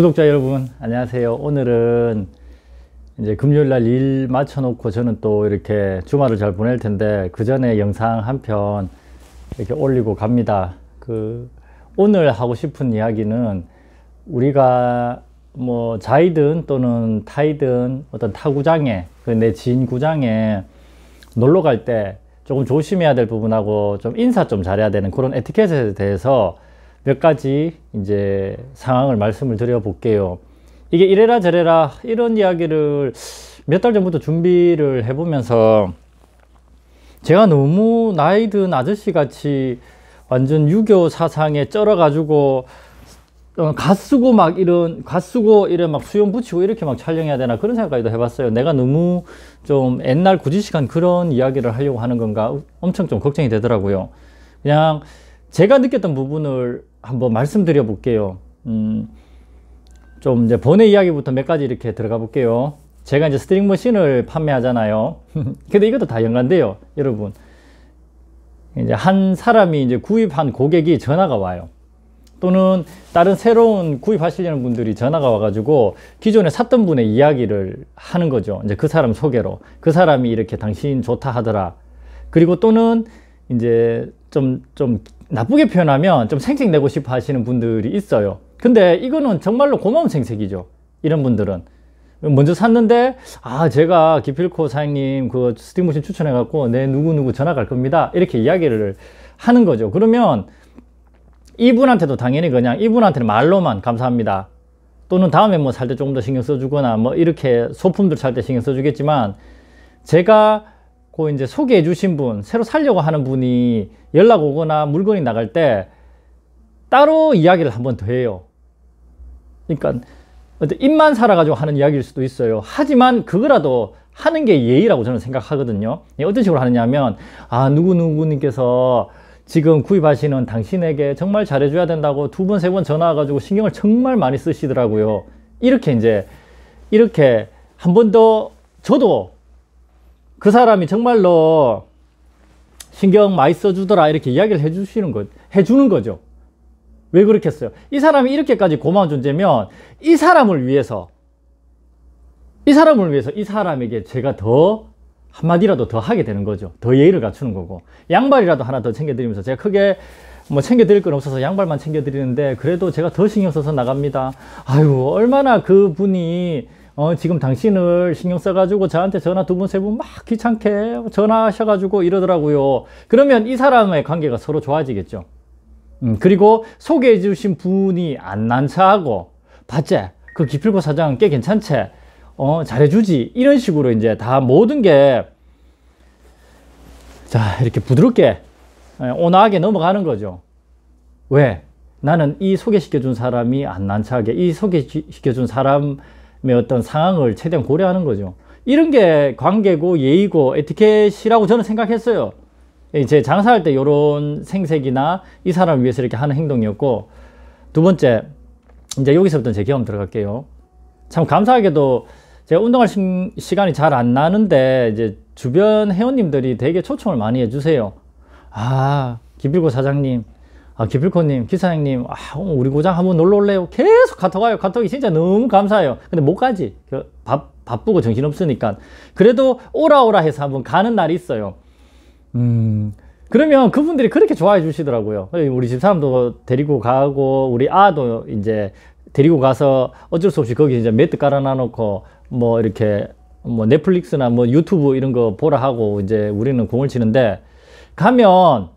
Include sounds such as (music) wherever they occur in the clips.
구독자 여러분 안녕하세요 오늘은 이제 금요일날 일맞춰놓고 저는 또 이렇게 주말을 잘 보낼 텐데 그 전에 영상 한 편 이렇게 올리고 갑니다 그 오늘 하고 싶은 이야기는 우리가 뭐 자이든 또는 타이든 어떤 타구장에 그내 지인 구장에 놀러 갈 때 조금 조심해야 될 부분하고 좀 인사 좀 잘해야 되는 그런 에티켓에 대해서 몇 가지 이제 상황을 말씀을 드려볼게요. 이게 이래라 저래라 이런 이야기를 몇 달 전부터 준비를 해보면서 제가 너무 나이 든 아저씨 같이 완전 유교 사상에 쩔어가지고 가 어, 쓰고 막 이런 가 쓰고 이래 막 수염 붙이고 이렇게 막 촬영해야 되나 그런 생각까지도 해봤어요. 내가 너무 좀 옛날 구지식한 그런 이야기를 하려고 하는 건가 엄청 좀 걱정이 되더라고요. 그냥 제가 느꼈던 부분을 한번 말씀드려 볼게요. 음, 좀 이제 번의 이야기부터 몇 가지 이렇게 들어가 볼게요. 제가 이제 스트링 머신을 판매하잖아요. (laughs) 근데 이것도 다 연관돼요, 여러분. 이제 한 사람이 이제 구입한 고객이 전화가 와요. 또는 다른 새로운 구입하시려는 분들이 전화가 와가지고 기존에 샀던 분의 이야기를 하는 거죠. 이제 그 사람 소개로. 그 사람이 이렇게 당신 좋다 하더라. 그리고 또는 이제 좀, 좀 나쁘게 표현하면 좀 생색내고 싶어 하시는 분들이 있어요 근데 이거는 정말로 고마운 생색이죠 이런 분들은 먼저 샀는데 아 제가 기필코 사장님 그 스팀머신 추천해 갖고 내 누구누구 전화 갈 겁니다 이렇게 이야기를 하는 거죠 그러면 이분한테도 당연히 그냥 이분한테는 말로만 감사합니다 또는 다음에 뭐 살 때 조금 더 신경 써주거나 뭐 이렇게 소품들 살 때 신경 써주겠지만 제가 그 이제 소개해 주신 분, 새로 살려고 하는 분이 연락 오거나 물건이 나갈 때 따로 이야기를 한번 더 해요. 그러니까 어때 입만 살아가지고 하는 이야기일 수도 있어요. 하지만 그거라도 하는 게 예의라고 저는 생각하거든요. 예, 어떤 식으로 하느냐면 아 누구누구님께서 지금 구입하시는 당신에게 정말 잘해줘야 된다고 두 번, 세 번 전화 와가지고 신경을 정말 많이 쓰시더라고요. 이렇게 이제, 이렇게 한 번 더 저도 그 사람이 정말로 신경 많이 써주더라 이렇게 이야기를 해주시는 거, 해주는 거죠. 왜 그렇겠어요? 이 사람이 이렇게까지 고마운 존재면 이 사람을 위해서 이 사람을 위해서 이 사람에게 제가 더 한마디라도 더 하게 되는 거죠. 더 예의를 갖추는 거고 양발이라도 하나 더 챙겨드리면서 제가 크게 뭐 챙겨드릴 건 없어서 양발만 챙겨드리는데 그래도 제가 더 신경 써서 나갑니다. 아유 얼마나 그분이 어, 지금 당신을 신경 써가지고 저한테 전화 두 번, 세 번 막 귀찮게 전화하셔가지고 이러더라고요. 그러면 이 사람의 관계가 서로 좋아지겠죠. 음, 그리고 소개해 주신 분이 안 난처하고, 봤제? 그 기필고 사장 꽤 괜찮체? 어, 잘해주지? 이런 식으로 이제 다 모든 게, 자, 이렇게 부드럽게, 예, 온화하게 넘어가는 거죠. 왜? 나는 이 소개시켜준 사람이 안 난처하게, 이 소개시켜준 사람, 뭐 어떤 상황을 최대한 고려하는 거죠. 이런 게 관계고 예의고 에티켓이라고 저는 생각했어요. 이제 예, 장사할 때 이런 생색이나 이 사람을 위해서 이렇게 하는 행동이었고 두 번째 이제 여기서부터 제 경험 들어갈게요. 참 감사하게도 제가 운동할 시, 간이 잘 안 나는데 이제 주변 회원님들이 되게 초청을 많이 해주세요. 아 김필고 사장님 아, 기필코님, 기사장님, 아, 우리 고장 한번 놀러 올래요? 계속 카톡 와요. 카톡이 진짜 너무 감사해요. 근데 못 가지. 그, 바, 바쁘고 정신없으니까. 그래도 오라오라 해서 한번 가는 날이 있어요. 음, 그러면 그분들이 그렇게 좋아해 주시더라고요. 우리 집사람도 데리고 가고, 우리 아도 이제 데리고 가서 어쩔 수 없이 거기 이제 매트 깔아놔 놓고, 뭐 이렇게 뭐 넷플릭스나 뭐 유튜브 이런 거 보라 하고 이제 우리는 공을 치는데, 가면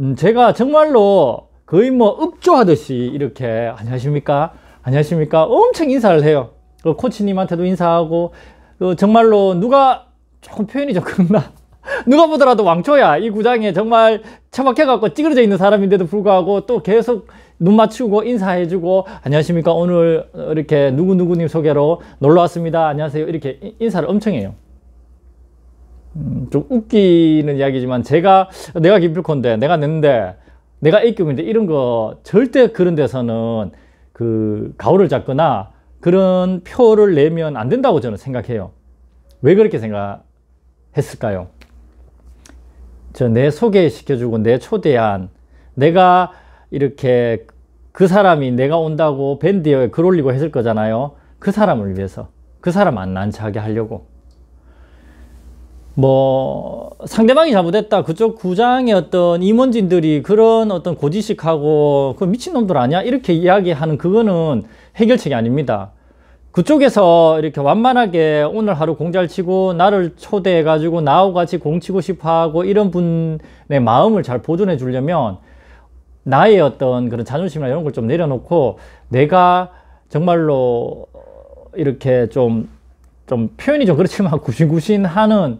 음, 제가 정말로 거의 뭐 읍조하듯이 이렇게 안녕하십니까? 안녕하십니까? 엄청 인사를 해요. 그 코치님한테도 인사하고 그 정말로 누가 조금 표현이 좀 그렇나? (laughs) 누가 보더라도 왕초야 이 구장에 정말 처박혀갖고 찌그러져 있는 사람인데도 불구하고 또 계속 눈 맞추고 인사해주고 안녕하십니까 오늘 이렇게 누구누구님 소개로 놀러 왔습니다 안녕하세요 이렇게 인사를 엄청 해요 음, 좀 웃기는 이야기지만 제가 내가 기필컨데 내가 냈는데 내가 A급인데 이런 거 절대 그런 데서는 그 가오를 잡거나 그런 표를 내면 안 된다고 저는 생각해요. 왜 그렇게 생각했을까요? 저 내 소개시켜주고 내 초대한 내가 이렇게 그 사람이 내가 온다고 밴디어에글 올리고 했을 거잖아요. 그 사람을 위해서 그 사람 안 난처하게 하려고 뭐 상대방이 잘못했다 그쪽 구장의 어떤 임원진들이 그런 어떤 고지식하고 그 미친놈들 아니야 이렇게 이야기하는 그거는 해결책이 아닙니다 그쪽에서 이렇게 완만하게 오늘 하루 공 잘 치고 나를 초대해 가지고 나하고 같이 공 치고 싶어 하고 이런 분의 마음을 잘 보존해 주려면 나의 어떤 그런 자존심이나 이런 걸 좀 내려놓고 내가 정말로 이렇게 좀좀 좀 표현이 좀 그렇지만 (laughs) 구신구신하는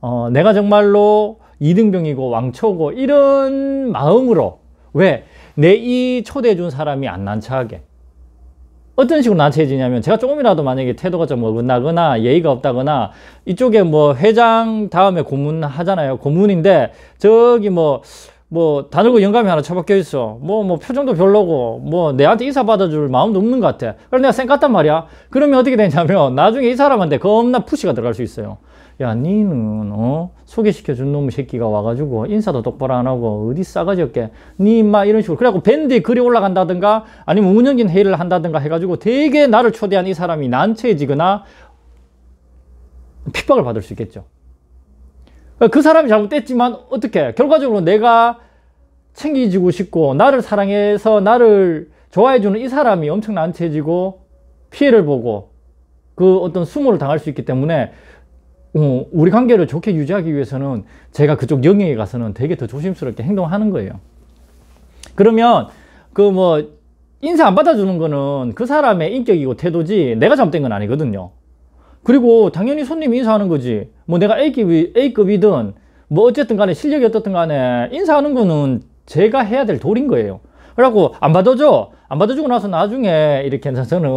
어, 내가 정말로 이등병이고 왕초고 이런 마음으로 왜 내 이 초대해 준 사람이 안 난처하게 어떤 식으로 난처해지냐면 제가 조금이라도 만약에 태도가 좀 어긋나거나 예의가 없다거나 이쪽에 뭐 회장 다음에 고문 하잖아요 고문인데 저기 뭐뭐 뭐 다들고 영감이 하나 처박혀 있어 뭐뭐 뭐 표정도 별로고 뭐 내한테 이사 받아줄 마음도 없는 것 같아 그래서 내가 생각 같단 말이야 그러면 어떻게 되냐면 나중에 이 사람한테 겁나 푸시가 들어갈 수 있어요 야 니는 어 소개시켜준 놈의 새끼가 와가지고 인사도 똑바로 안 하고 어디 싸가지 없게 니 인마 이런 식으로 그래갖고 밴드에 글이 올라간다든가 아니면 운영진 회의를 한다든가 해가지고 되게 나를 초대한 이 사람이 난처해지거나 핍박을 받을 수 있겠죠 그러니까 그 사람이 잘못됐지만 어떻게 결과적으로 내가 챙기지고 싶고 나를 사랑해서 나를 좋아해주는 이 사람이 엄청 난처해지고 피해를 보고 그 어떤 수모를 당할 수 있기 때문에 어, 우리 관계를 좋게 유지하기 위해서는 제가 그쪽 영역에 가서는 되게 더 조심스럽게 행동하는 거예요. 그러면 그 뭐 인사 안 받아주는 거는 그 사람의 인격이고 태도지 내가 잘못된 건 아니거든요. 그리고 당연히 손님 인사하는 거지. 뭐 내가 A급이, A급이든 뭐 어쨌든 간에 실력이 어떻든 간에 인사하는 거는 제가 해야 될 도리인 거예요. 그래갖고 안 받아줘. 안 받아주고 나서 나중에 이렇게 해서 저는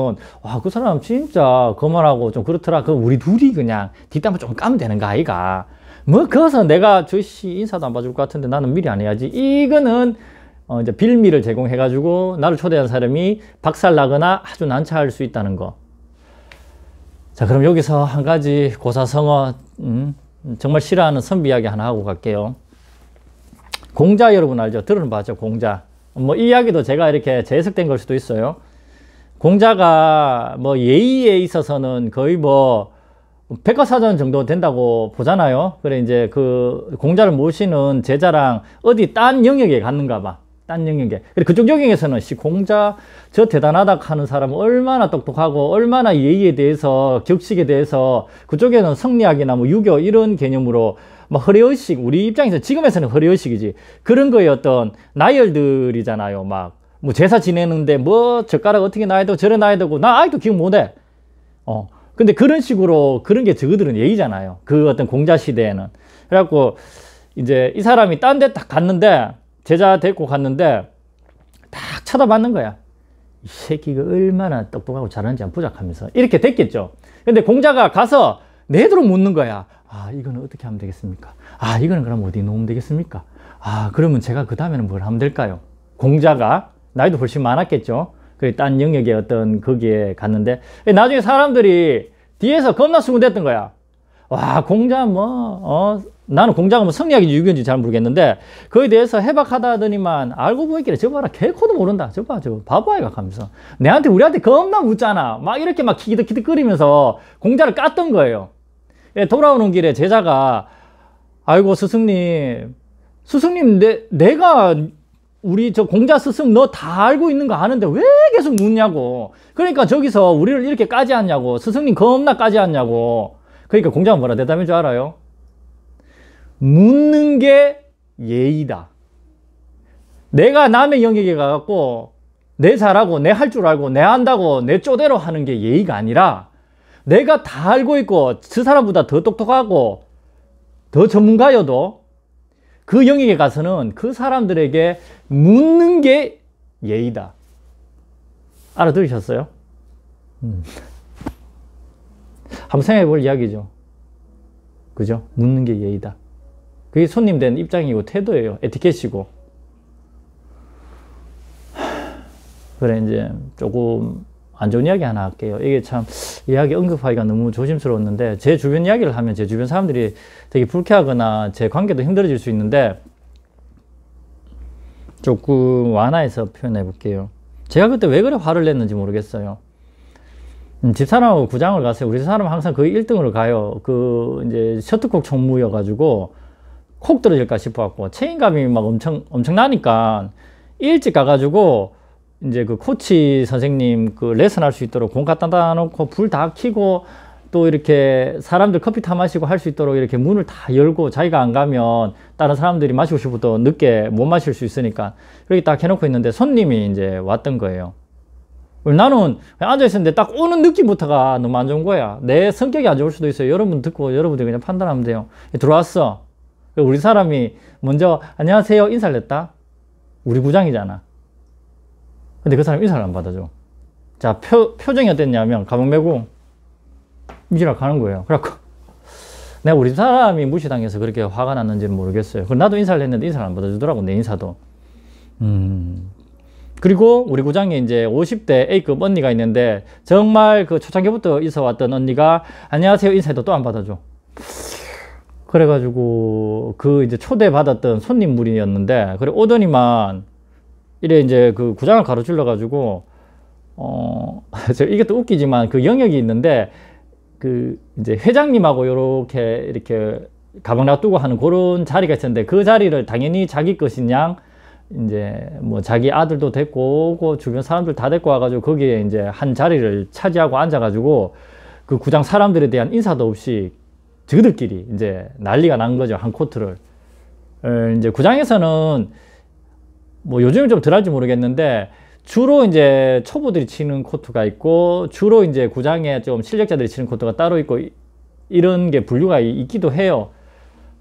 와 그 사람 진짜 거만하고 좀 그렇더라. 그 우리 둘이 그냥 뒷담화 좀 까면 되는 거 아이가. 뭐 거기서 내가 저 씨 인사도 안 봐줄 것 같은데 나는 미리 안 해야지. 이거는 어, 이제 빌미를 제공해가지고 나를 초대한 사람이 박살나거나 아주 난처할 수 있다는 거. 자, 그럼 여기서 한 가지 고사성어, 음, 정말 싫어하는 선비 이야기 하나 하고 갈게요. 공자 여러분 알죠? 들은 봤죠? 공자. 뭐이야기도 제가 이렇게 재해석된 걸 수도 있어요. 공자가 뭐 예의에 있어서는 거의 뭐 백과사전 정도 된다고 보잖아요. 그래 이제 그 공자를 모시는 제자랑 어디 딴 영역에 갔는가 봐. 딴 영역에. 그래 그쪽 영역에서는 씨 공자 저 대단하다 하는 사람 얼마나 똑똑하고 얼마나 예의에 대해서 격식에 대해서 그쪽에는 성리학이나 뭐 유교 이런 개념으로 뭐 허례의식 우리 입장에서 지금에서는 허례의식이지 그런 거에 어떤 나열들이잖아요 막 뭐 제사 지내는데 뭐 젓가락 어떻게 놔야 되고 저래 놔야 되고 나 아직도 기억 못해 어 근데 그런 식으로 그런 게 저그들은 예의잖아요 그 어떤 공자 시대에는 그래갖고 이제 이 사람이 딴 데 딱 갔는데 제자 데리고 갔는데 딱 쳐다봤는 거야 이 새끼가 얼마나 똑똑하고 잘하는지 안부자 하면서 이렇게 됐겠죠 근데 공자가 가서 내도록 묻는 거야 아, 이거는 어떻게 하면 되겠습니까? 아, 이거는 그럼 어디 놓으면 되겠습니까? 아, 그러면 제가 그 다음에는 뭘 하면 될까요? 공자가 나이도 훨씬 많았겠죠? 그딴 영역에 어떤 거기에 갔는데 예, 나중에 사람들이 뒤에서 겁나 수군됐던 거야. 와 공자 뭐 어, 나는 공자가 뭐 성리학인지 유교인지 잘 모르겠는데 그에 대해서 해박하다더니만 알고 보이길래저 봐라 개코도 모른다 저봐저 바보아이가 가면서 내한테 우리한테 겁나 묻잖아막 이렇게 막 키득키득 끓이면서 공자를 깠던 거예요 예, 돌아오는 길에 제자가 아이고 스승님 스승님 내, 내가 우리 저 공자 스승 너 다 알고 있는 거 아는데 왜 계속 묻냐고 그러니까 저기서 우리를 이렇게 까지 않냐고 스승님 겁나 까지 않냐고 그러니까 공자가 뭐라 대답인 줄 알아요? 묻는 게 예의다 내가 남의 영역에 가갖고 내 잘하고 내 할 줄 알고 내안다고내 쪼대로 하는 게 예의가 아니라 내가 다 알고 있고 저 사람보다 더 똑똑하고 더 전문가여도 그 영역에 가서는 그 사람들에게 묻는 게 예의다. 알아들으셨어요? 음. 한번 생각해 볼 이야기죠. 그죠? 묻는 게 예의다. 그게 손님 된 입장이고 태도예요. 에티켓이고. 그래, 이제 조금 안 좋은 이야기 하나 할게요. 이게 참 이야기 언급하기가 너무 조심스러웠는데 제 주변 이야기를 하면 제 주변 사람들이 되게 불쾌하거나 제 관계도 힘들어질 수 있는데 조금 완화해서 표현해 볼게요. 제가 그때 왜 그래 화를 냈는지 모르겠어요. 음, 집사람하고 구장을 가세요. 우리 집 사람은 항상 거의 1등으로 가요. 그 이제 셔틀콕 총무여가지고 콕 떨어질까 싶어갖고 체인감이막 엄청 엄청나니까 일찍 가가지고 이제 그 코치 선생님 그 레슨 할 수 있도록 공 갖다 놔놓고 불 다 켜고 또 이렇게 사람들 커피 타 마시고 할 수 있도록 이렇게 문을 다 열고 자기가 안 가면 다른 사람들이 마시고 싶어도 늦게 못 마실 수 있으니까 그렇게딱 해놓고 있는데 손님이 이제 왔던 거예요. 나는 앉아있었는데 딱 오는 느낌부터가 너무 안 좋은 거야. 내 성격이 안 좋을 수도 있어요. 여러분 듣고 여러분들이 그냥 판단하면 돼요. 들어왔어. 우리 사람이 먼저 안녕하세요 인사를 했다. 우리 부장이잖아. 근데 그 사람이 인사를 안 받아줘. 자, 표, 표정이 어땠냐면, 가방 메고, 미지락 가는 거예요. 그래갖고, (laughs) 내가 우리 사람이 무시당해서 그렇게 화가 났는지는 모르겠어요. 그 나도 인사를 했는데 인사를 안 받아주더라고, 내 인사도. 음. 그리고 우리 구장에 이제 50대 A급 언니가 있는데 정말 그 초창기부터 있어 왔던 언니가 안녕하세요 인사해도 또 안 받아줘. 그래가지고 그 이제 초대받았던 손님 무리였는데 그래 오더니만 이래 이제 그 구장을 가로질러 가지고 어 (laughs) 이게 또 웃기지만 그 영역이 있는데 그 이제 회장님하고 요렇게 이렇게 가방 놔두고 하는 그런 자리가 있었는데 그 자리를 당연히 자기 것인 양 이제 뭐 자기 아들도 데리고 오고 주변 사람들 다 데리고 와가지고 거기에 이제 한 자리를 차지하고 앉아가지고 그 구장 사람들에 대한 인사도 없이 저들끼리 이제 난리가 난 거죠 한 코트를 이제 구장에서는 뭐 요즘은 좀 덜할지 모르겠는데 주로 이제 초보들이 치는 코트가 있고 주로 이제 구장에 좀 실력자들이 치는 코트가 따로 있고 이, 이런 게 분류가 있기도 해요.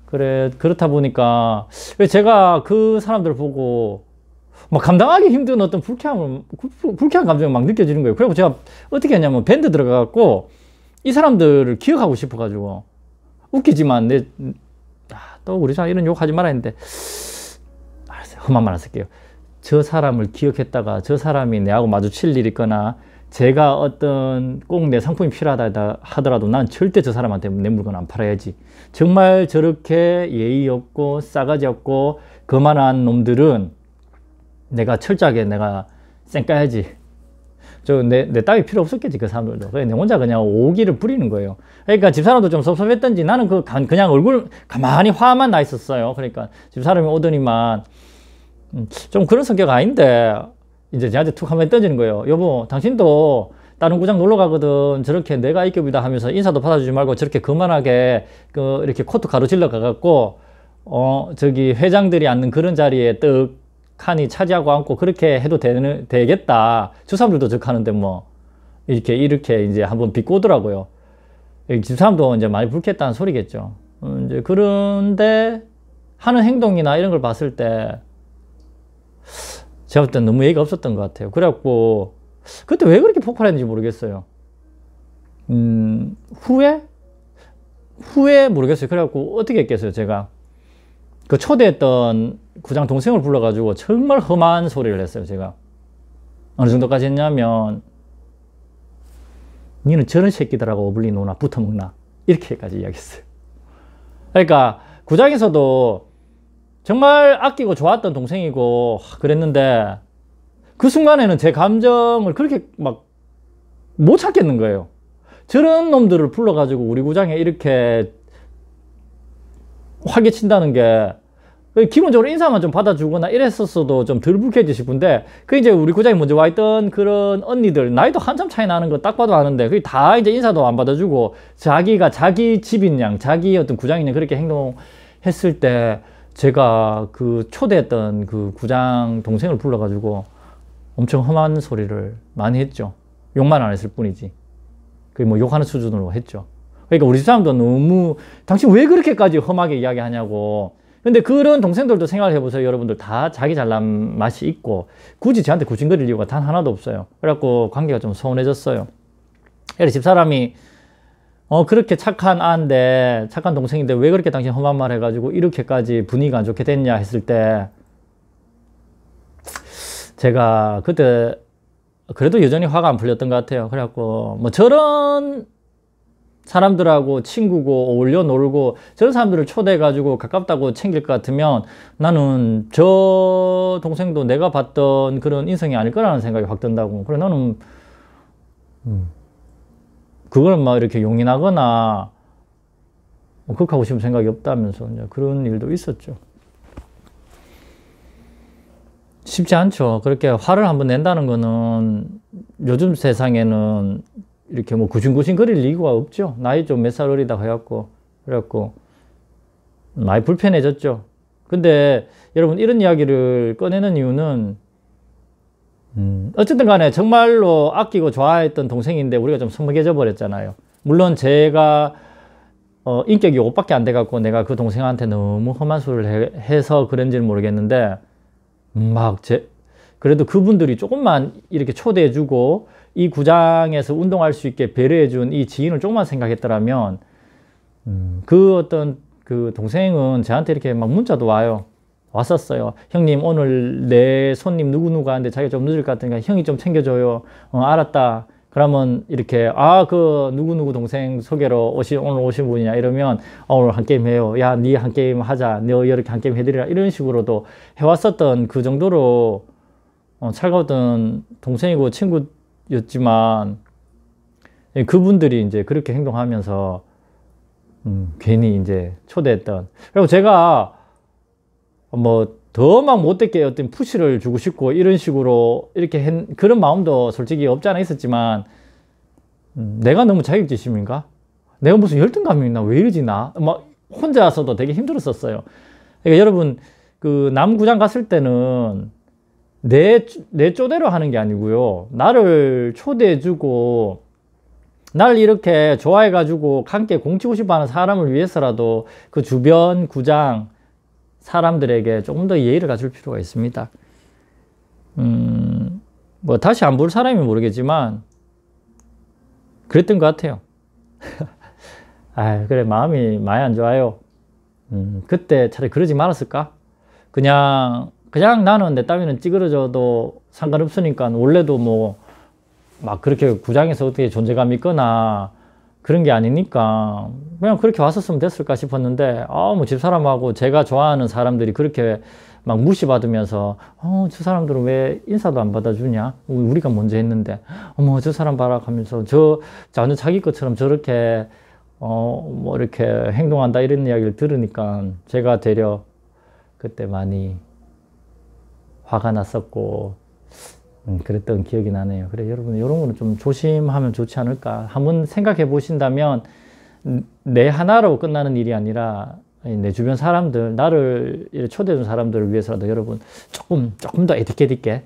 그래 그렇다 보니까 왜 제가 그 사람들 보고 막 감당하기 힘든 어떤 불쾌함을 불쾌한 감정이 막 느껴지는 거예요. 그리고 제가 어떻게 했냐면 밴드 들어가갖고 이 사람들을 기억하고 싶어가지고 웃기지만 내또 아, 우리 자 이런 욕하지 말아야 했는데 그만만 쓸게요. 저 사람을 기억했다가 저 사람이 내하고 마주칠 일이 있거나 제가 어떤 꼭 내 상품이 필요하다 하더라도 난 절대 저 사람한테 내 물건 안 팔아야지. 정말 저렇게 예의 없고 싸가지 없고 그만한 놈들은 내가 철저하게 내가 쌩까야지. 저 내 내따이 필요 없었겠지 그 사람들도 그냥 혼자 그냥 오기를 부리는 거예요 그러니까 집사람도 좀 섭섭했던지 나는 그 그냥 얼굴 가만히 화만 나 있었어요 그러니까 집사람이 오더니만 음, 좀 그런 성격 아닌데 이제 저한테 툭 한번 던지는 거예요. 여보 당신도 다른 구장 놀러 가거든 저렇게 내가 이겨이다 하면서 인사도 받아주지 말고 저렇게 그만하게 그 이렇게 코트 가로질러 가갖고 어 저기 회장들이 앉는 그런 자리에 떡 칸이 차지하고 앉고 그렇게 해도 되는 되겠다 주사람들도 적하는데 뭐 이렇게 이렇게 이제 한번 비꼬더라고요 집사람도 이제 많이 불쾌했다는 소리겠죠 음, 이제 그런데 하는 행동이나 이런 걸 봤을 때 제가 볼때 너무 얘기가 없었던 것 같아요. 그래갖고 그때 왜 그렇게 폭발했는지 모르겠어요. 음, 후회? 후회 모르겠어요. 그래갖고 어떻게 했겠어요, 제가. 그 초대했던 구장 동생을 불러가지고 정말 험한 소리를 했어요, 제가. 어느 정도까지 했냐면, 니는 저런 새끼들하고 어울리 노나, 붙어먹나. 이렇게까지 이야기했어요. 그러니까, 구장에서도 정말 아끼고 좋았던 동생이고 그랬는데 그 순간에는 제 감정을 그렇게 막 못 찾겠는 거예요. 저런 놈들을 불러가지고 우리 구장에 이렇게 화개친다는 게 기본적으로 인사만 좀 받아주거나 이랬었어도 좀 덜 불쾌지 싶은데 그 이제 우리 구장에 먼저 와 있던 그런 언니들 나이도 한참 차이 나는 거 딱 봐도 아는데 그게 다 이제 인사도 안 받아주고 자기가 자기 집인 양 자기 어떤 구장인이 그렇게 행동했을 때 제가 그 초대했던 그 구장 동생을 불러가지고 엄청 험한 소리를 많이 했죠. 욕만 안 했을 뿐이지. 그 뭐 욕하는 수준으로 했죠. 그러니까 우리 사람도 너무 당신 왜 그렇게까지 험하게 이야기하냐고. 근데 그런 동생들도 생각을 해보세요. 여러분들 다 자기 잘난 맛이 있고 굳이 저한테 구신거릴 이유가 단 하나도 없어요. 그래갖고 관계가 좀 서운해졌어요. 그래서 집사람이 어 그렇게 착한 아인데 착한 동생인데 왜 그렇게 당신 험한 말 해가지고 이렇게까지 분위기가 안 좋게 됐냐 했을 때 제가 그때 그래도 여전히 화가 안 풀렸던 것 같아요. 그래갖고 뭐 저런 사람들하고 친구고 어울려 놀고 저런 사람들을 초대해가지고 가깝다고 챙길 것 같으면 나는 저 동생도 내가 봤던 그런 인성이 아닐 거라는 생각이 확 든다고. 그래 나는 음. 그걸 막 이렇게 용인하거나 극 뭐 하고 싶은 생각이 없다면서 그런 일도 있었죠. 쉽지 않죠. 그렇게 화를 한번 낸다는 거는 요즘 세상에는 이렇게 뭐 구신구신 거릴 이유가 없죠. 나이 좀 몇 살 어리다 해갖고 그래갖고 많이 불편해졌죠. 근데 여러분 이런 이야기를 꺼내는 이유는 음, 어쨌든 간에 정말로 아끼고 좋아했던 동생인데 우리가 좀 서먹해져 버렸잖아요. 물론 제가 어, 인격이 옷밖에 안 돼갖고 내가 그 동생한테 너무 험한 수를 해, 서 그런지는 모르겠는데 음, 막 제, 그래도 그분들이 조금만 이렇게 초대해주고 이 구장에서 운동할 수 있게 배려해준 이 지인을 조금만 생각했더라면 음, 그 어떤 그 동생은 저한테 이렇게 막 문자도 와요. 왔었어요. 형님 오늘 내 손님 누구누구 하는데 자기가 좀 늦을 것 같으니까 형이 좀 챙겨줘요. 어, 알았다. 그러면 이렇게 아 그 누구누구 동생 소개로 오시 오늘 오신 분이냐 이러면 어, 오늘 한 게임 해요 야 니 한 게임 하자 너 이렇게 한 게임 해드리라 이런 식으로도 해왔었던 그 정도로 어, 차가웠던 동생이고 친구였지만 예, 그분들이 이제 그렇게 행동하면서 음, 괜히 이제 초대했던 그리고 제가 뭐더막못되게 어떤 푸시를 주고 싶고 이런 식으로 이렇게 했, 그런 마음도 솔직히 없지 않아 있었지만 음, 내가 너무 자격지심인가? 내가 무슨 열등감이 있나? 왜 이러지 나? 막 혼자서도 되게 힘들었었어요. 그러니까 여러분 그 남구장 갔을 때는 내, 내 쪼대로 하는 게 아니고요. 나를 초대해주고, 날 이렇게 좋아해가지고 함께 공치고 싶어 하는 사람을 위해서라도 그 주변 구장, 사람들에게 조금 더 예의를 가질 필요가 있습니다. 음, 뭐 다시 안 볼 사람이 모르겠지만 그랬던 것 같아요. (laughs) 아 그래 마음이 많이 안 좋아요. 음, 그때 차라리 그러지 말았을까? 그냥 그냥 나는 내 따위는 찌그러져도 상관없으니까 원래도 뭐 막 그렇게 구장에서 어떻게 존재감 있거나 그런 게 아니니까 그냥 그렇게 왔었으면 됐을까 싶었는데 아 뭐 집사람하고 제가 좋아하는 사람들이 그렇게 막 무시받으면서 어저 사람들은 왜 인사도 안 받아주냐 우리가 먼저 했는데 어머 저 사람 봐라 하면서 저 완전 자기 것처럼 저렇게 어 뭐 이렇게 행동한다 이런 이야기를 들으니까 제가 되려 그때 많이 화가 났었고 음, 그랬던 기억이 나네요. 그래 여러분 이런 거는 좀 조심하면 좋지 않을까. 한번 생각해 보신다면 내 하나로 끝나는 일이 아니라 내 주변 사람들 나를 초대해 준 사람들을 위해서라도 여러분 조금 조금 더 에티켓 있게